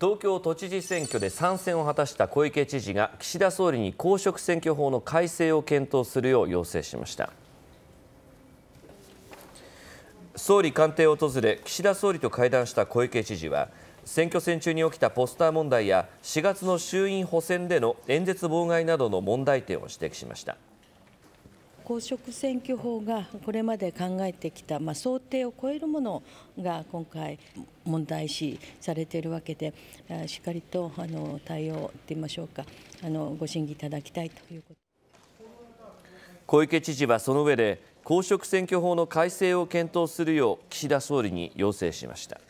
東京都知事選挙で参戦を果たした小池知事が岸田総理に公職選挙法の改正を検討するよう要請しました総理官邸を訪れ岸田総理と会談した小池知事は選挙戦中に起きたポスター問題や4月の衆院補選での演説妨害などの問題点を指摘しました。公職選挙法がこれまで考えてきた、まあ、想定を超えるものが今回問題視されているわけでしっかりとあの対応といいましょうかあのご審議いただきたいということ小池知事はその上で公職選挙法の改正を検討するよう岸田総理に要請しました。